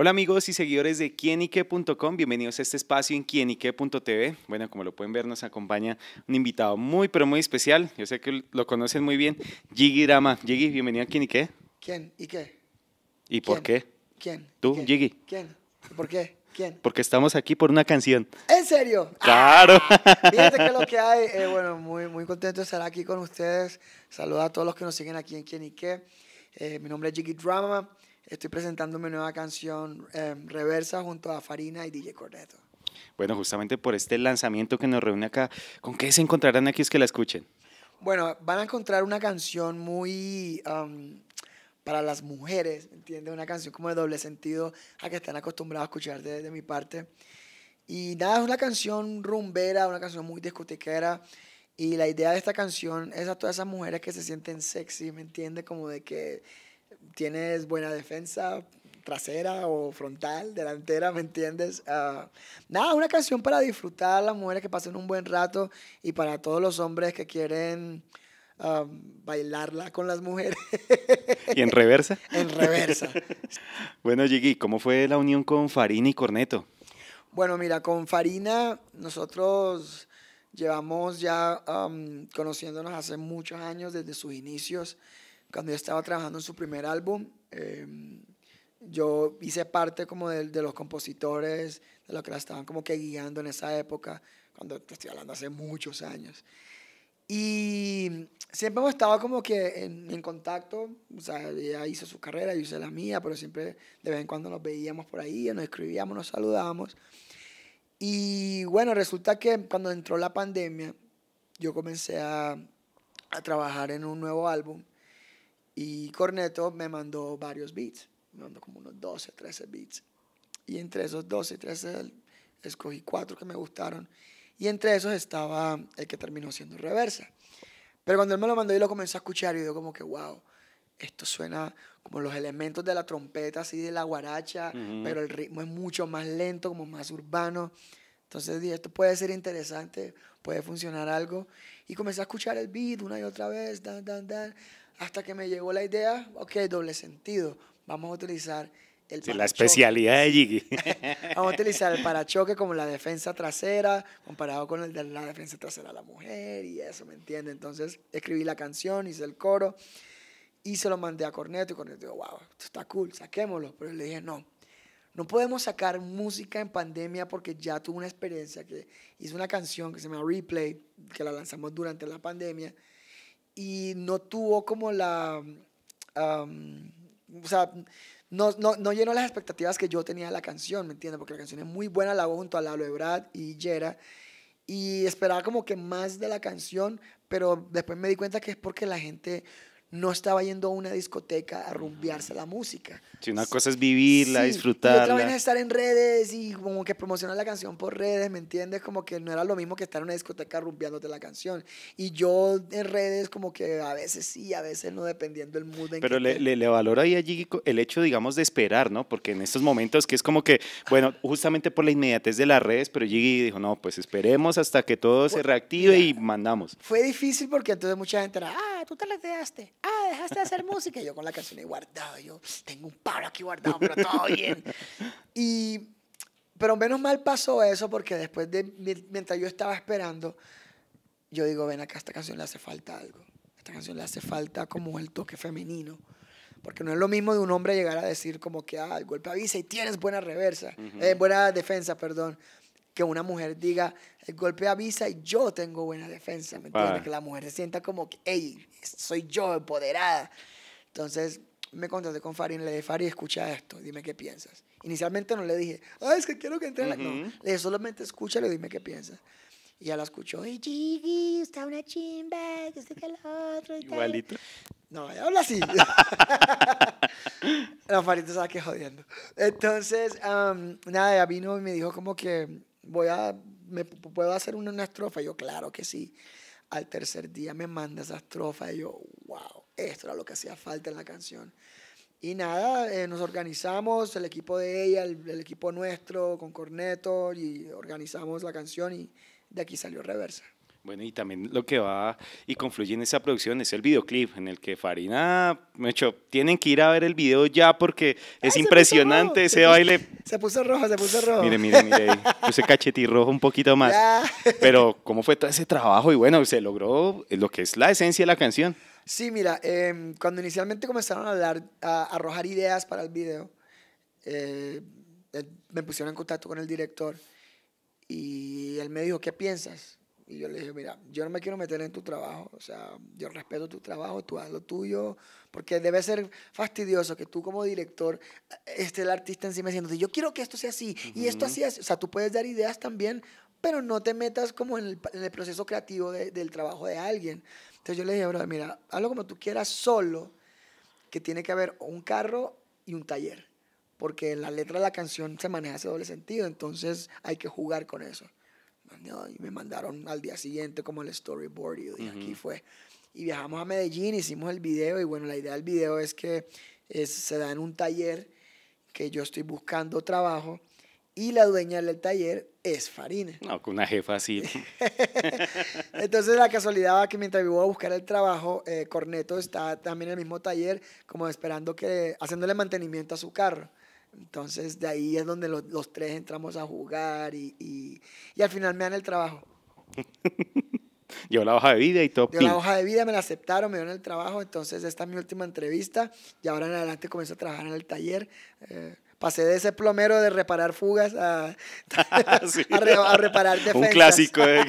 Hola amigos y seguidores de quienique.com, bienvenidos a este espacio en quienique.tv. Bueno, como lo pueden ver, nos acompaña un invitado muy, pero muy especial. Yo sé que lo conocen muy bien, Jiggy Drama. Jiggy, bienvenido a qué. ¿Quién y qué? ¿Y por qué? ¿Quién? ¿Tú, Jiggy? ¿Quién? ¿Por qué? ¿Quién? Porque estamos aquí por una canción. ¿En serio? Ah. ¡Claro! fíjense que lo que hay, eh, bueno, muy, muy contento de estar aquí con ustedes. Saludos a todos los que nos siguen aquí en y Eh, mi nombre es Jiggy Drama. Estoy presentando mi nueva canción em, Reversa junto a Farina y DJ Cornetto. Bueno, justamente por este lanzamiento que nos reúne acá, ¿con qué se encontrarán aquí es que la escuchen? Bueno, van a encontrar una canción muy em, para las mujeres, ¿entiendes? Una canción como de doble sentido a que están acostumbrados a escuchar de, mi parte. Y nada, es una canción rumbera, una canción muy discotequera. Y la idea de esta canción es a todas esas mujeres que se sienten sexy, ¿me entiendes? Como de que tienes buena defensa trasera o frontal, delantera, ¿me entiendes? Ah, nada, una canción para disfrutar, a las mujeres que pasen un buen rato y para todos los hombres que quieren ah, bailarla con las mujeres. ¿Y en reversa? en reversa. bueno, Jiggy, ¿cómo fue la unión con Farina y Corneto? Bueno, mira, con Farina nosotros llevamos ya conociéndonos hace muchos años, desde sus inicios cuando yo estaba trabajando en su primer álbum, em, yo hice parte como de, los compositores, de los que la estaban como que guiando en esa época, cuando te estoy hablando hace muchos años. Y siempre hemos estado como que en, contacto, o sea, ella hizo su carrera, yo hice la mía, pero siempre de vez en cuando nos veíamos por ahí, nos escribíamos, nos saludábamos. Y bueno, resulta que cuando entró la pandemia, yo comencé a, a trabajar en un nuevo álbum y Corneto me mandó varios beats, me mandó como unos 12, 13 beats. Y entre esos 12 13 escogí cuatro que me gustaron. Y entre esos estaba el que terminó siendo reversa. Pero cuando él me lo mandó, yo lo comencé a escuchar y yo como que, wow, esto suena como los elementos de la trompeta, así de la guaracha, pero el ritmo es mucho más lento, como más urbano. Entonces dije, esto puede ser interesante, puede funcionar algo. Y comencé a escuchar el beat una y otra vez, dan, dan, dan, hasta que me llegó la idea, ok, doble sentido, vamos a utilizar el la especialidad de Jiggy. vamos a utilizar el parachoque como la defensa trasera, comparado con el de la defensa trasera de la mujer y eso, ¿me entiendes? Entonces escribí la canción, hice el coro y se lo mandé a Corneto y Corneto dijo, wow, esto está cool, saquémoslo. Pero le dije, no, no podemos sacar música en pandemia porque ya tuve una experiencia que hice una canción que se llama Replay, que la lanzamos durante la pandemia y no tuvo como la... o sea, no, no, no, llenó las expectativas que yo tenía de la canción, ¿me entiendes? Porque la canción es muy buena, la hago junto a Lalo Ebrard y Yera. Y esperaba como que más de la canción, pero después me di cuenta que es porque la gente no estaba yendo a una discoteca a rumbiarse la música. Si una cosa es vivirla, disfrutarla. Y otra vez es estar en redes y como que promocionar la canción por redes, ¿me entiendes? Como que no era lo mismo que estar en una discoteca rumbiándote la canción. Y yo en redes como que a veces sí, a veces no, dependiendo del mood. Pero le, le, le, valoro ahí allí el hecho, digamos, de esperar, ¿no? Porque en estos momentos que es como que, bueno, justamente por la inmediatez de las redes, pero Gigi dijo, no, pues esperemos hasta que todo se reactive y mandamos. Fue difícil porque entonces mucha gente era, ah, tú te lateaste ah, dejaste de hacer música. Y yo con la canción he guardado, yo tengo un paro aquí guardado, pero todo bien. Y, pero menos mal pasó eso porque después de, mientras yo estaba esperando, yo digo, ven acá, esta canción le hace falta algo. esta canción le hace falta como el toque femenino. Porque no es lo mismo de un hombre llegar a decir como que, ah, el golpe y tienes buena reversa, eh, buena defensa, perdón que una mujer diga, el golpe avisa y yo tengo buena defensa, ¿me entiendes? Que la mujer se sienta como que, hey, soy yo empoderada. Entonces me contacté con Fari y le dije, Fari, escucha esto, dime qué piensas. Inicialmente no le dije, ah, es que quiero que entre. la No, le dije, solamente escucha y dime qué piensas. Y ya la escuchó, y está una chimba, que que otro. Igualito. No, habla así. la Fari te sabe que jodiendo. Entonces, nada, ya vino y me dijo como que voy a, ¿puedo hacer una, estrofa? yo, claro que sí. Al tercer día me manda esa estrofa y yo, wow, esto era lo que hacía falta en la canción. Y nada, eh, nos organizamos, el equipo de ella, el, equipo nuestro, con Corneto, y organizamos la canción y de aquí salió Reversa. Bueno, y también lo que va y confluye en esa producción es el videoclip, en el que Farina, me hecho, tienen que ir a ver el video ya porque es impresionante ese baile. Se puso rojo, se puso rojo. Mire, mire, mire, puse rojo un poquito más. Pero, ¿cómo fue todo ese trabajo? Y bueno, se logró lo que es la esencia de la canción. Sí, mira, em, cuando inicialmente comenzaron a, a arrojar ideas para el video, eh, eh, me pusieron en contacto con el director y él me dijo, ¿qué piensas? Y yo le dije, mira, yo no me quiero meter en tu trabajo, o sea, yo respeto tu trabajo, tú haz lo tuyo, porque debe ser fastidioso que tú como director esté el artista encima diciendo, yo quiero que esto sea así y esto así, es o sea, tú puedes dar ideas también, pero no te metas como en el, proceso creativo del trabajo de alguien. Entonces yo le dije, bro, mira, hazlo como tú quieras solo, que tiene que haber un carro y un taller, porque la letra de la canción se maneja ese doble sentido, entonces hay que jugar con eso y me mandaron al día siguiente como el storyboard y aquí fue. Y viajamos a Medellín, hicimos el video y bueno, la idea del video es que se da en un taller que yo estoy buscando trabajo y la dueña del taller es Farine. No, con una jefa así. Entonces la casualidad va que mientras vivo a buscar el trabajo, eh, Corneto está también en el mismo taller como esperando que, haciéndole mantenimiento a su carro. Entonces, de ahí es donde los, tres entramos a jugar y, al final me dan el trabajo. Yo la hoja de vida y todo. Yo la hoja de vida, me la aceptaron, me dieron el trabajo. Entonces, esta es mi última entrevista y ahora en adelante comienzo a trabajar en el taller. Eh, pasé de ese plomero de reparar fugas a, a, reparar defensas. Un clásico de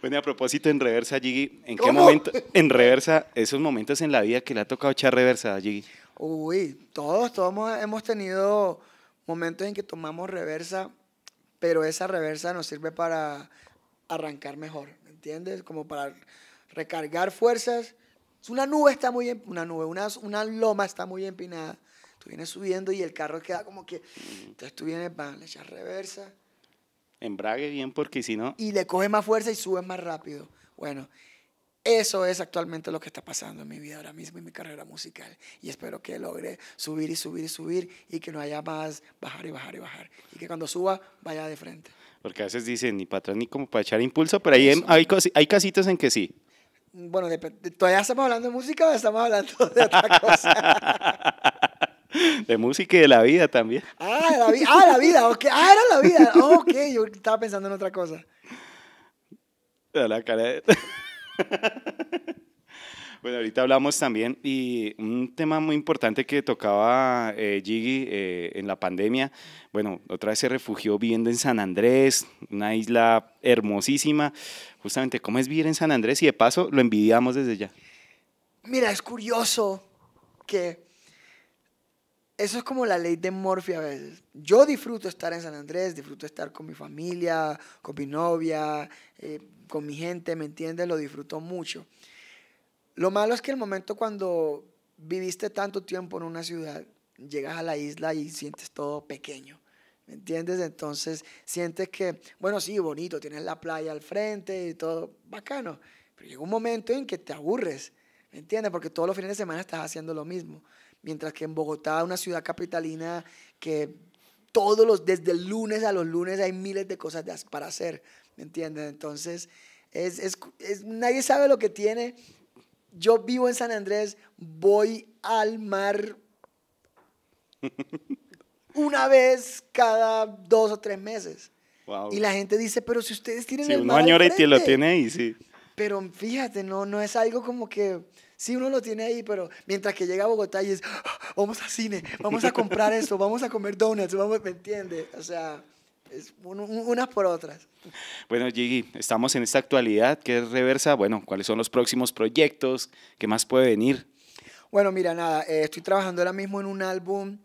Bueno, a propósito, en reversa, Gigi, ¿en qué momento, en reversa, esos momentos en la vida que le ha tocado echar reversa a Gigi? Uy, todos, todos hemos tenido momentos en que tomamos reversa, pero esa reversa nos sirve para arrancar mejor, ¿entiendes? Como para recargar fuerzas. Una nube está muy, una nube, una, una loma está muy empinada. Tú vienes subiendo y el carro queda como que, entonces tú vienes, van, le echas reversa. Embrague bien porque si no... Y le coge más fuerza y sube más rápido. Bueno, eso es actualmente lo que está pasando en mi vida ahora mismo y mi carrera musical. Y espero que logre subir y subir y subir y que no haya más bajar y bajar y bajar. Y que cuando suba vaya de frente. Porque a veces dicen ni para atrás ni como para echar impulso, pero ahí hay, hay, hay casitas en que sí. Mm, bueno, ¿todavía estamos hablando de música o estamos hablando de otra cosa? De música y de la vida también. Ah, la, vida, ah, la vida, ok. Ah, era la vida. Ok, yo estaba pensando en otra cosa. La cara de... bueno, ahorita hablamos también y un tema muy importante que tocaba eh, Gigi eh, en la pandemia. Bueno, otra vez se refugió viviendo en San Andrés, una isla hermosísima. Justamente, ¿cómo es vivir en San Andrés? Y de paso, lo envidiamos desde ya. Mira, es curioso que eso es como la ley de morfia. a veces. Yo disfruto estar en San Andrés, disfruto estar con mi familia, con mi novia, eh, con mi gente, ¿me entiendes? Lo disfruto mucho. Lo malo es que el momento cuando viviste tanto tiempo en una ciudad, llegas a la isla y sientes todo pequeño. ¿Me entiendes? Entonces sientes que, bueno, sí, bonito, tienes la playa al frente y todo, bacano, pero llega un momento en que te aburres ¿Me entiendes? Porque todos los fines de semana estás haciendo lo mismo. Mientras que en Bogotá, una ciudad capitalina que todos los, desde el lunes a los lunes hay miles de cosas para hacer, ¿me entiendes? Entonces, es, nadie sabe lo que tiene. Yo vivo en San Andrés, voy al mar una vez cada dos o tres meses. Y la gente dice, pero si ustedes tienen el mar. Un año y lo tiene y sí. Pero fíjate, no, no es algo como que, sí, uno lo tiene ahí, pero mientras que llega a Bogotá y es, ah, vamos al cine, vamos a comprar eso, vamos a comer donuts, vamos, ¿me entiendes? O sea, es unas por otras. Bueno, Gigi, estamos en esta actualidad que es reversa. Bueno, ¿cuáles son los próximos proyectos? ¿Qué más puede venir? Bueno, mira, nada, eh, estoy trabajando ahora mismo en un álbum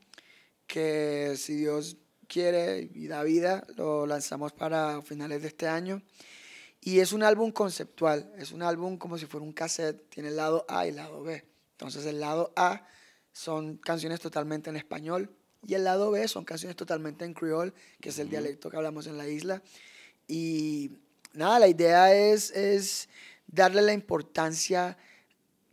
que si Dios quiere y da vida, lo lanzamos para finales de este año. Y es un álbum conceptual, es un álbum como si fuera un cassette, tiene el lado A y el lado B. Entonces el lado A son canciones totalmente en español y el lado B son canciones totalmente en criol que es el dialecto que hablamos en la isla. Y nada, la idea es, es darle la importancia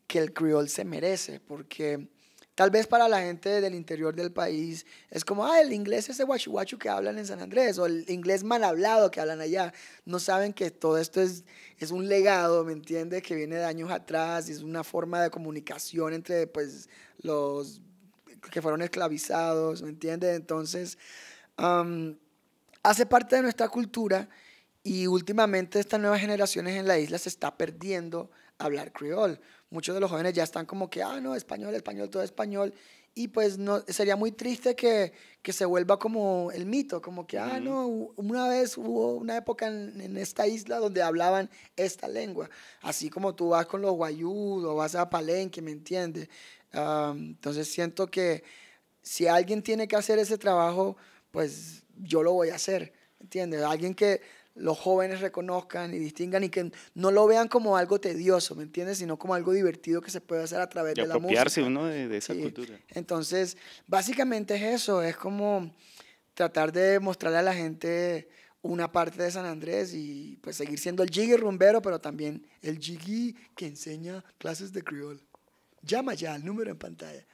que el criol se merece, porque Tal vez para la gente del interior del país es como, ah, el inglés ese guachuachu que hablan en San Andrés o el inglés mal hablado que hablan allá. No saben que todo esto es, es un legado, ¿me entiendes? Que viene de años atrás y es una forma de comunicación entre pues los que fueron esclavizados, ¿me entiendes? Entonces, hace parte de nuestra cultura y últimamente estas nuevas generaciones en la isla se está perdiendo hablar criol muchos de los jóvenes ya están como que, ah, no, español, español, todo español. Y pues no, sería muy triste que, se vuelva como el mito, como que, ah, no, una vez hubo una época en, esta isla donde hablaban esta lengua. Así como tú vas con los guayudos, vas a Palenque, ¿me entiendes? entonces siento que si alguien tiene que hacer ese trabajo, pues yo lo voy a hacer, ¿me entiendes? Alguien que los jóvenes reconozcan y distingan y que no lo vean como algo tedioso, ¿me entiendes? Sino como algo divertido que se puede hacer a través de, la música. apropiarse uno de, esa cultura. Entonces, básicamente es eso, es como tratar de mostrarle a la gente una parte de San Andrés y pues seguir siendo el jiggy rumbero, pero también el jiggy que enseña clases de criol. Llama ya al número en pantalla.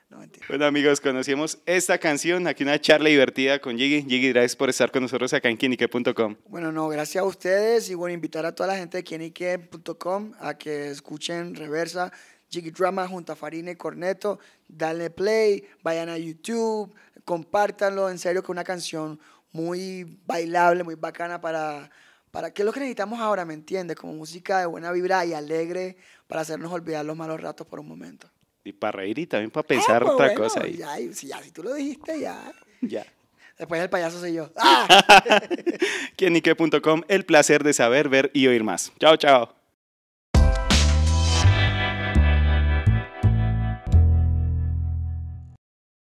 Bueno, amigos, conocimos esta canción. Aquí una charla divertida con Jiggy. Jiggy, gracias por estar con nosotros acá en Kinique.com. Bueno, no, gracias a ustedes y bueno, invitar a toda la gente de Kinike.com a que escuchen Reversa. Jiggy Drama junto a Farine Corneto. Dale play, vayan a YouTube, compártanlo. En serio, que una canción muy bailable, muy bacana para, para que es lo que necesitamos ahora, ¿me entiendes? Como música de buena vibra y alegre para hacernos olvidar los malos ratos por un momento. Y para reír y también para pensar ah, pues otra cosa. Ahí. Ya, si, tú lo dijiste, ya. Ya. Después el payaso soy yo. ¡Ah! el placer de saber, ver y oír más. Chao, chao.